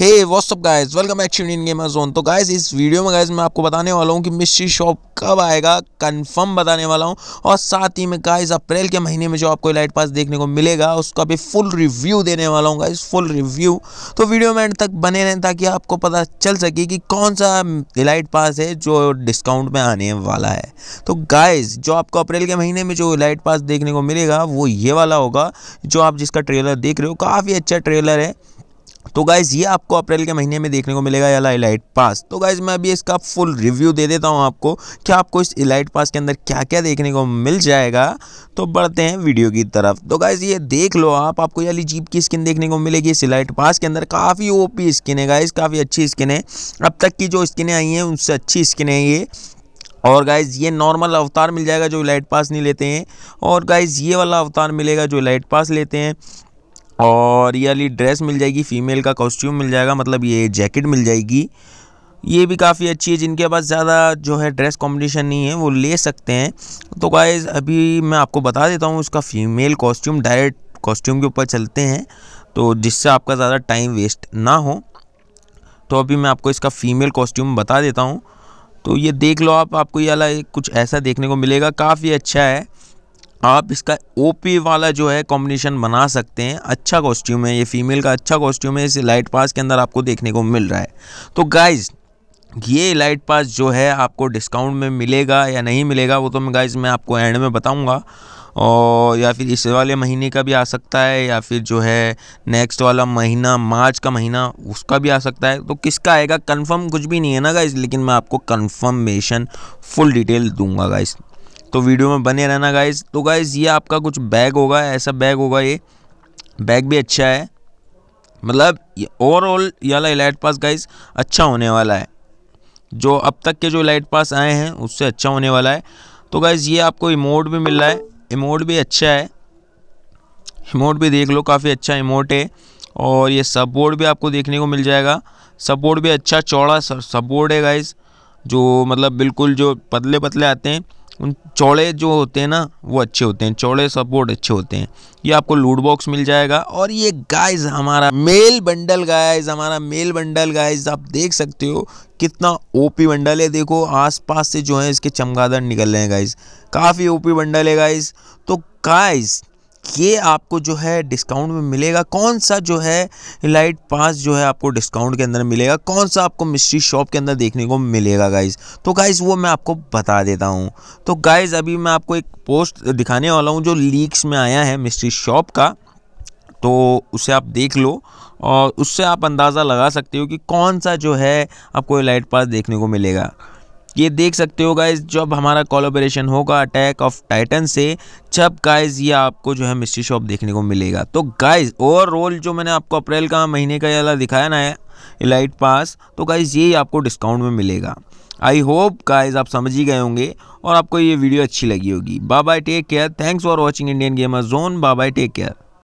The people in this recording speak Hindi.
hey what's up guys welcome back to Indian gamer zone तो गाइज इस वीडियो में गाइज मैं आपको बताने वाला हूँ कि मिस्ट्री शॉप कब आएगा कंफर्म बताने वाला हूँ और साथ ही में गाइज अप्रैल के महीने में जो आपको लाइट पास देखने को मिलेगा उसका भी फुल रिव्यू देने वाला हूँ गाइज फुल रिव्यू तो वीडियो में एंड तक बने रहें ताकि आपको पता चल सके कि कौन सा लाइट पास है जो डिस्काउंट में आने वाला है तो गाइज जो आपको अप्रैल के महीने में जो लाइट पास देखने को मिलेगा वो ये वाला होगा जो आप जिसका ट्रेलर देख रहे हो काफ़ी अच्छा ट्रेलर है तो गाइज़ ये आपको अप्रैल के महीने में देखने को मिलेगा यला इलाइट पास तो गाइज़ मैं अभी इसका फुल रिव्यू दे देता हूँ आपको कि आपको इस इलाइट पास के अंदर क्या क्या देखने को मिल जाएगा तो बढ़ते हैं वीडियो की तरफ तो गाइज़ ये देख लो आप आपको यली जीप की स्किन देखने को मिलेगी इस इलाइट पास के अंदर काफ़ी ओ स्किन है गाइज़ काफ़ी अच्छी स्किन है अब तक की जो स्किनें आई हैं उनसे अच्छी स्किन है ये और गाइज ये नॉर्मल अवतार मिल जाएगा जो लाइट पास नहीं लेते हैं और गाइज ये वाला अवतार मिलेगा जो लाइट पास लेते हैं और ये वाली ड्रेस मिल जाएगी फीमेल का कॉस्ट्यूम मिल जाएगा मतलब ये जैकेट मिल जाएगी ये भी काफ़ी अच्छी है जिनके पास ज़्यादा जो है ड्रेस कॉम्बिनेशन नहीं है वो ले सकते हैं तो गाइज अभी मैं आपको बता देता हूँ उसका फीमेल कॉस्ट्यूम डायरेक्ट कॉस्ट्यूम के ऊपर चलते हैं तो जिससे आपका ज़्यादा टाइम वेस्ट ना हो तो अभी मैं आपको इसका फ़ीमेल कॉस्ट्यूम बता देता हूँ तो ये देख लो आप आपको ये वाला कुछ ऐसा देखने को मिलेगा काफ़ी अच्छा है आप इसका ओपी वाला जो है कॉम्बिनेशन बना सकते हैं अच्छा कॉस्ट्यूम है ये फीमेल का अच्छा कॉस्ट्यूम है इस लाइट पास के अंदर आपको देखने को मिल रहा है तो गाइज़ ये लाइट पास जो है आपको डिस्काउंट में मिलेगा या नहीं मिलेगा वो तो मैं गाइज मैं आपको एंड में बताऊंगा और या फिर इस वाले महीने का भी आ सकता है या फिर जो है नेक्स्ट वाला महीना मार्च का महीना उसका भी आ सकता है तो किसका आएगा कंफर्म कुछ भी नहीं है ना गाइज लेकिन मैं आपको कंफर्मेशन फुल डिटेल दूंगा गाइज़ तो वीडियो में बने रहना गाइज तो गाइज़ ये आपका कुछ बैग होगा ऐसा बैग होगा ये बैग भी अच्छा है मतलब ओवरऑल ये वाला लाइट पास गाइज अच्छा होने वाला है जो अब तक के जो लाइट पास आए हैं उससे अच्छा होने वाला है तो गाइज ये आपको इमोट भी मिल रहा है इमोट भी अच्छा है इमोट भी देख लो काफ़ी अच्छा इमोट है और ये सब बोर्ड भी आपको देखने को मिल जाएगा सब बोर्ड भी अच्छा चौड़ा सब बोर्ड है गाइज जो मतलब बिल्कुल जो पतले पतले आते हैं उन चौड़े जो होते हैं ना वो अच्छे होते हैं चौड़े सपोर्ट अच्छे होते हैं ये आपको लूट बॉक्स मिल जाएगा और ये गाइस हमारा मेल बंडल गाइस हमारा मेल बंडल गाइस आप देख सकते हो कितना ओपी बंडल है देखो आसपास से जो है इसके चमगादड़ निकल रहे हैं गाइस काफ़ी ओपी बंडल है गाइस तो गाइस ये आपको जो है डिस्काउंट में मिलेगा कौन सा जो है लाइट पास जो है आपको डिस्काउंट के अंदर मिलेगा कौन सा आपको मिस्ट्री शॉप के अंदर देखने को मिलेगा गाइज़ तो गाइज़ वो मैं आपको बता देता हूँ तो गाइज़ अभी मैं आपको एक पोस्ट दिखाने वाला हूँ जो लीक्स में आया है मिस्ट्री शॉप का तो उसे आप देख लो और उससे आप अंदाज़ा लगा सकते हो कि कौन सा जो है आपको लाइट पास देखने को मिलेगा ये देख सकते हो गाइज जब हमारा कोलोबरेशन होगा अटैक ऑफ टाइटन से जब गाइज ये आपको जो है मिस्ट्री शॉप देखने को मिलेगा तो गाइज ओवरऑल जो मैंने आपको अप्रैल का महीने का वाला दिखाया ना है इलाइट पास तो गाइज ये आपको डिस्काउंट में मिलेगा आई होप गाइज आप समझ ही गए होंगे और आपको ये वीडियो अच्छी लगी होगी bye bye take care thanks for watching Indian gamer zone bye bye take care